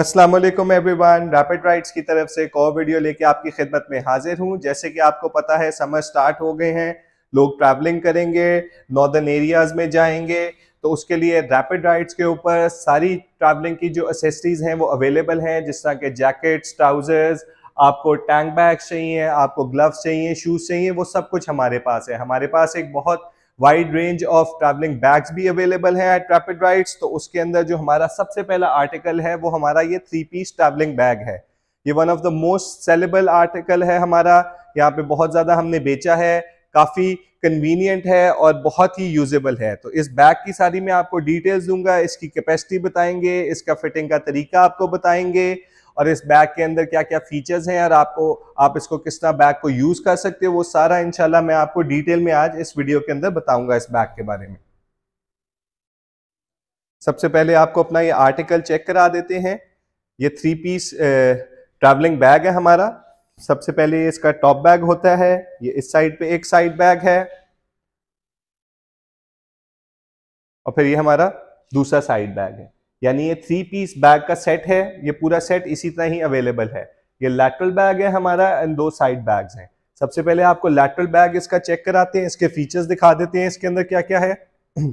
Aslam everyone rapid rides की तरफ से एक और वीडियो लेके आपकी खिदमत में हाजिर हूँ जैसे कि आपको पता है समर स्टार्ट हो गए हैं लोग ट्रैवलिंग करेंगे नॉर्दर्न एरियाज में जाएंगे तो उसके लिए रैपिड राइड्स के ऊपर सारी ट्रैवलिंग की जो असेसरीज हैं वो अवेलेबल हैं जिस तरह के जैकेट्स ट्राउजर्स आपको टैंक बैग चाहिए आपको ग्लव्स चाहिए शूज़ चाहिए वो सब कुछ हमारे पास है हमारे पास एक बहुत wide range of travelling bags भी अवेलेबल है एट रैपिड राइड्स तो उसके अंदर जो हमारा सबसे पहला आर्टिकल है वो हमारा ये थ्री पीस ट्रैवलिंग बैग है ये one of the most saleable article है हमारा यहाँ पे बहुत ज़्यादा हमने बेचा है काफ़ी कन्वीनियंट है और बहुत ही यूजेबल है तो इस बैग की सारी मैं आपको डिटेल्स दूंगा इसकी कैपेसिटी बताएंगे इसका फिटिंग का तरीका आपको बताएंगे और इस बैग के अंदर क्या क्या फीचर्स हैं और आपको आप इसको किस तरह बैग को यूज़ कर सकते हो वो सारा इनशाला मैं आपको डिटेल में आज इस वीडियो के अंदर बताऊंगा इस बैग के बारे में सबसे पहले आपको अपना ये आर्टिकल चेक करा देते हैं ये थ्री पीस ट्रैवलिंग बैग है हमारा सबसे पहले इसका टॉप बैग होता है ये इस साइड पे एक साइड बैग है और फिर ये हमारा दूसरा साइड बैग है यानी ये थ्री पीस बैग का सेट है ये पूरा सेट इसी तरह ही अवेलेबल है ये लैटरल बैग है हमारा एंड दो साइड बैग्स हैं सबसे पहले आपको लैटरल बैग इसका चेक कराते हैं इसके फीचर्स दिखा देते हैं इसके अंदर क्या क्या है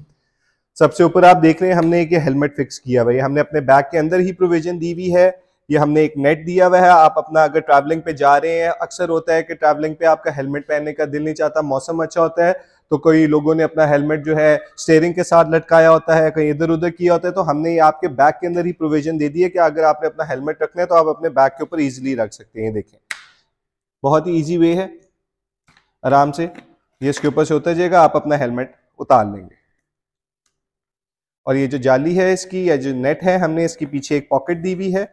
सबसे ऊपर आप देख रहे हैं हमने एक हेलमेट फिक्स किया भाई हमने अपने बैग के अंदर ही प्रोविजन दी हुई है ये हमने एक नेट दिया हुआ है आप अपना अगर ट्रैवलिंग पे जा रहे हैं अक्सर होता है कि ट्रैवलिंग पे आपका हेलमेट पहनने का दिल नहीं चाहता मौसम अच्छा होता है तो कोई लोगों ने अपना हेलमेट जो है स्टेयरिंग के साथ लटकाया होता है कहीं इधर उधर किया होता है तो हमने ये आपके बैग के अंदर ही प्रोविजन दे दिया है कि अगर आपने अपना हेलमेट रखना है तो आप अपने बैग के ऊपर ईजिली रख सकते हैं देखें बहुत ही ईजी वे है आराम से ये इसके ऊपर से होता जाएगा आप अपना हेलमेट उतार लेंगे और ये जो जाली है इसकी या जो नेट है हमने इसके पीछे एक पॉकेट दी हुई है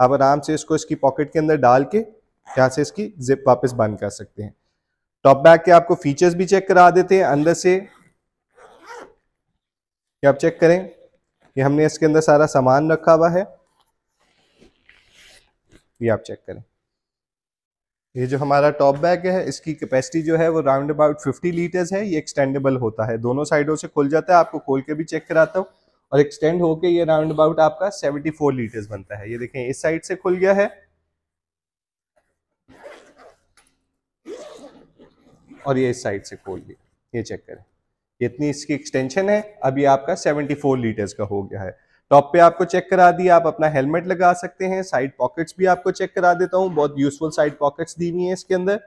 आप आराम से इसको इसकी पॉकेट के अंदर डाल के यहाँ से इसकी जिप वापस बंद कर सकते हैं टॉप बैग के आपको फीचर्स भी चेक करा देते हैं अंदर से ये आप चेक करें कि हमने इसके अंदर सारा सामान रखा हुआ है ये आप चेक करें ये जो हमारा टॉप बैग है इसकी कैपेसिटी जो है वो राउंड अबाउट 50 लीटर्स है ये एक्सटेंडेबल होता है दोनों साइडों से खुल जाता है आपको खोल के भी चेक कराता हूँ और एक्सटेंड होके ये राउंड अबाउट आपका 74 लीटर्स बनता है ये देखें इस साइड से खुल गया है और ये इस साइड से खोल गया ये चेक करें इतनी इसकी एक्सटेंशन है अभी आपका 74 लीटर्स का हो गया है टॉप पे आपको चेक करा दिया आप अपना हेलमेट लगा सकते हैं साइड पॉकेट्स भी आपको चेक करा देता हूँ बहुत यूजफुल साइड पॉकेट्स दी हुई है इसके अंदर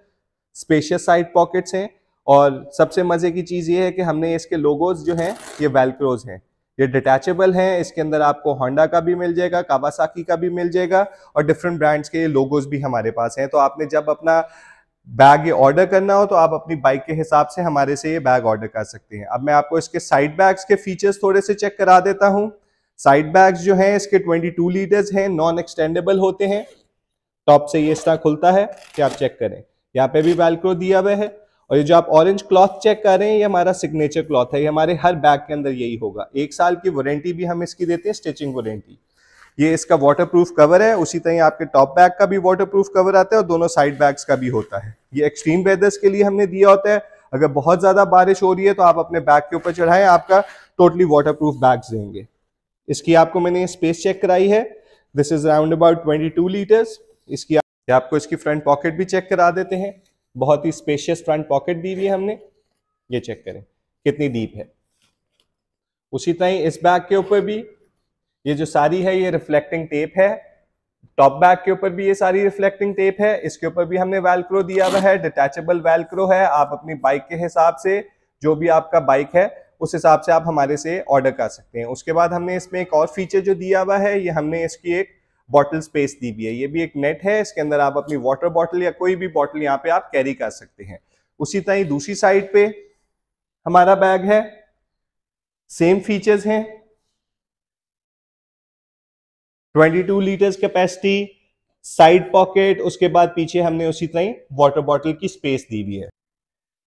स्पेशियस साइड पॉकेट्स हैं और सबसे मज़े की चीज़ ये है कि हमने इसके लोगोज जो हैं ये वेलक्रोज हैं ये डिटैचेबल हैं इसके अंदर आपको होंडा का भी मिल जाएगा कावासाकी का भी मिल जाएगा और डिफरेंट ब्रांड्स के लोगोज भी हमारे पास हैं तो आपने जब अपना बैग ये ऑर्डर करना हो तो आप अपनी बाइक के हिसाब से हमारे से ये बैग ऑर्डर कर सकते हैं अब मैं आपको इसके साइड बैग्स के फीचर्स थोड़े से चेक करा देता हूँ साइड बैग्स जो हैं इसके 22 लीटर्स हैं नॉन एक्सटेंडेबल होते हैं टॉप से ये इस खुलता है कि आप चेक करें यहाँ पे भी वेलक्रो दिया हुआ है और ये जो आप ऑरेंज क्लॉथ चेक कर रहे हैं ये हमारा सिग्नेचर क्लॉथ है ये हमारे हर बैग के अंदर यही होगा एक साल की वारंटी भी हम इसकी देते हैं स्टिचिंग वारंटी ये इसका वाटरप्रूफ कवर है उसी तरह आपके टॉप बैग का भी वाटरप्रूफ कवर आता है और दोनों साइड बैग्स का भी होता है ये एक्सट्रीम वेदर्स के लिए हमने दिया होता है अगर बहुत ज़्यादा बारिश हो रही है तो आप अपने बैग के ऊपर चढ़ाएं आपका टोटली वाटरप्रूफ बैग्स देंगे इसकी आपको मैंने स्पेस चेक कराई है this is round about twenty litres इसकी आपको इसकी फ्रंट पॉकेट भी चेक करा देते हैं बहुत ही स्पेशियस फ्रंट पॉकेट दी हुई है हमने ये चेक करें कितनी डीप है उसी तरह इस बैग के ऊपर भी ये जो सारी है ये रिफ्लेक्टिंग टेप है टॉप बैग के ऊपर भी ये सारी रिफ्लेक्टिंग टेप है इसके ऊपर भी हमने वेलक्रो दिया हुआ है डिटेचेबल वेलक्रो है आप अपनी बाइक के हिसाब से जो भी आपका बाइक है उस हिसाब से आप हमारे से ऑर्डर कर सकते हैं उसके बाद हमने इसमें एक और फीचर जो दिया हुआ है ये हमने इसकी एक बॉटल स्पेस दी हुई है ये भी एक नेट है इसके अंदर आप अपनी वाटर बॉटल या कोई भी बॉटल यहाँ पे आप कैरी कर सकते हैं उसी तरह दूसरी साइड पे हमारा बैग है सेम फीचर्स हैं 22 लीटर्स कैपेसिटी साइड पॉकेट उसके बाद पीछे हमने उसी तरह वाटर बॉटल की स्पेस दी हुई है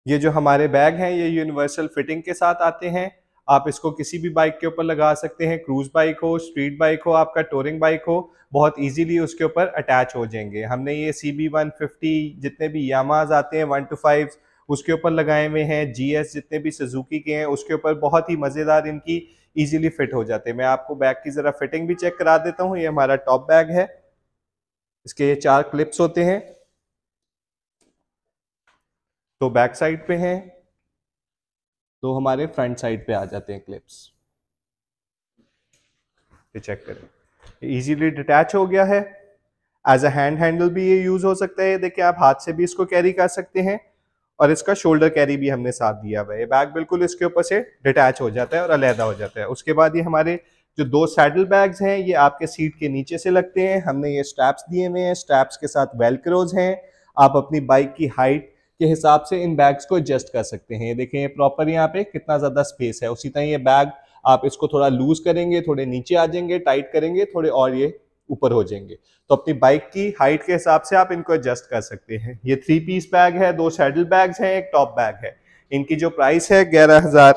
ये जो हमारे बैग हैं ये यूनिवर्सल फिटिंग के साथ आते हैं आप इसको किसी भी बाइक के ऊपर लगा सकते हैं क्रूज बाइक हो स्ट्रीट बाइक हो आपका टोरिंग बाइक हो बहुत इजीली उसके ऊपर अटैच हो जाएंगे हमने ये सी बी वन फिफ्टी जितने भी यामाज आते हैं वन टू फाइव उसके ऊपर लगाए हुए हैं जी एस जितने भी सुजुकी के हैं उसके ऊपर बहुत ही मज़ेदार इनकी ईजिली फिट हो जाते हैं मैं आपको बैग की ज़रा फिटिंग भी चेक करा देता हूँ ये हमारा टॉप बैग है इसके ये चार क्लिप्स होते हैं तो बैक साइड पे हैं तो हमारे फ्रंट साइड पे आ जाते हैं क्लिप्स ये चेक करें इजीली डिटैच हो गया है एज अ हैंड हैंडल भी ये यूज़ हो सकता है देखिए आप हाथ से भी इसको कैरी कर सकते हैं और इसका शोल्डर कैरी भी हमने साथ दिया हुआ है ये बैग बिल्कुल इसके ऊपर से डिटैच हो जाता है और अलहदा हो जाता है उसके बाद ये हमारे जो दो सैडल बैग्स हैं ये आपके सीट के नीचे से लगते हैं हमने ये स्ट्रैप्स दिए हुए हैं स्ट्रैप्स के साथ वेलक्रोज हैं आप अपनी बाइक की हाइट के हिसाब से इन बैग्स को एडजस्ट कर सकते हैं देखें प्रॉपर यहाँ पे कितना ज़्यादा स्पेस है उसी तरह ये बैग आप इसको थोड़ा लूज करेंगे थोड़े नीचे आ जाएंगे टाइट करेंगे थोड़े और ये ऊपर हो जाएंगे तो अपनी बाइक की हाइट के हिसाब से आप इनको एडजस्ट कर सकते हैं ये थ्री पीस बैग है दो सैडल बैग्स हैं एक टॉप बैग है इनकी जो प्राइस है ग्यारह हज़ार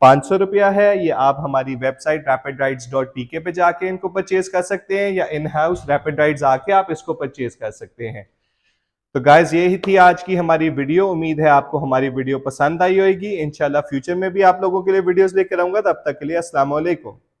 पाँच सौ रुपया है ये आप हमारी website Rapid Rides dot T K पे जाके इनको परचेज कर सकते हैं या इन हाउस रैपिड राइड्स आके आप इसको परचेज कर सकते हैं तो गाइज यही थी आज की हमारी वीडियो उम्मीद है आपको हमारी वीडियो पसंद आई होगी इनशाला फ्यूचर में भी आप लोगों के लिए वीडियोस लेकर आऊंगा तब तक के लिए असला